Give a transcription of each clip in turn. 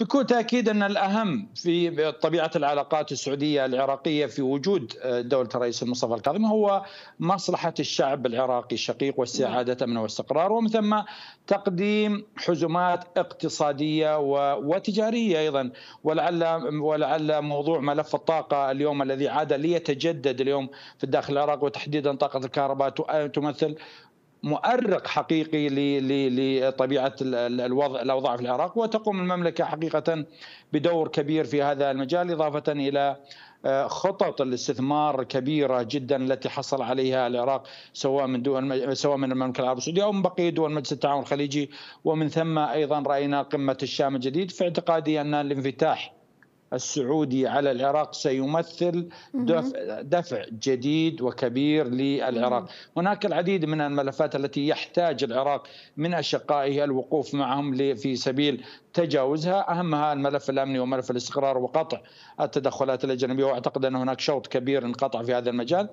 بكل تاكيد ان الاهم في طبيعه العلاقات السعوديه العراقيه في وجود آه، دوله الرئيس المصطفى الكاظمي هو مصلحه الشعب العراقي الشقيق واستعاده امنه واستقراره ومن ثم تقديم حزمات اقتصاديه وتجاريه ايضا ولعل ولعل موضوع ملف الطاقه اليوم الذي عاد ليتجدد اليوم في الداخل العراق وتحديدا طاقه الكهرباء تمثل مؤرق حقيقي لطبيعه الوضع الاوضاع في العراق وتقوم المملكه حقيقه بدور كبير في هذا المجال اضافه الى آه، خطط الاستثمار كبيره جدا التي حصل عليها العراق سواء من دول سواء من المملكه العربيه السعوديه او من بقيه دول مجلس التعاون الخليجي ومن ثم ايضا راينا قمه الشام الجديد في اعتقادي ان الانفتاح السعودي على العراق سيمثل دفع, دفع جديد وكبير للعراق هناك العديد من الملفات التي يحتاج العراق من أشقائه الوقوف معهم في سبيل تجاوزها أهمها الملف الأمني وملف الاستقرار وقطع التدخلات الأجنبية وأعتقد أن هناك شوط كبير انقطع في هذا المجال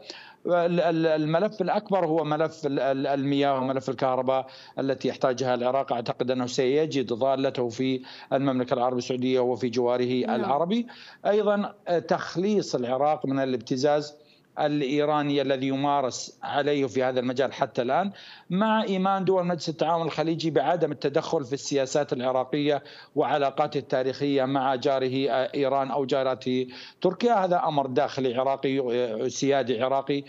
الملف الأكبر هو ملف المياه وملف الكهرباء التي يحتاجها العراق أعتقد أنه سيجد ضالته في المملكة العربية السعودية وفي جواره نعم. العرب العربي ايضا آه، تخليص العراق من الابتزاز الايراني الذي يمارس عليه في هذا المجال حتى الان مع ايمان دول مجلس التعاون الخليجي بعدم التدخل في السياسات العراقيه وعلاقاته التاريخيه مع جاره آه، ايران او جارته تركيا هذا امر داخلي عراقي آه، سيادي عراقي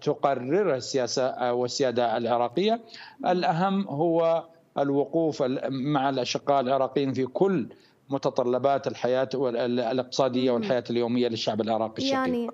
تقرره السياسه والسياده العراقيه الاهم هو الوقوف مع الاشقاء العراقيين في كل متطلبات الحياه الاقتصاديه والحياه اليوميه للشعب العراقي الشقيق يعني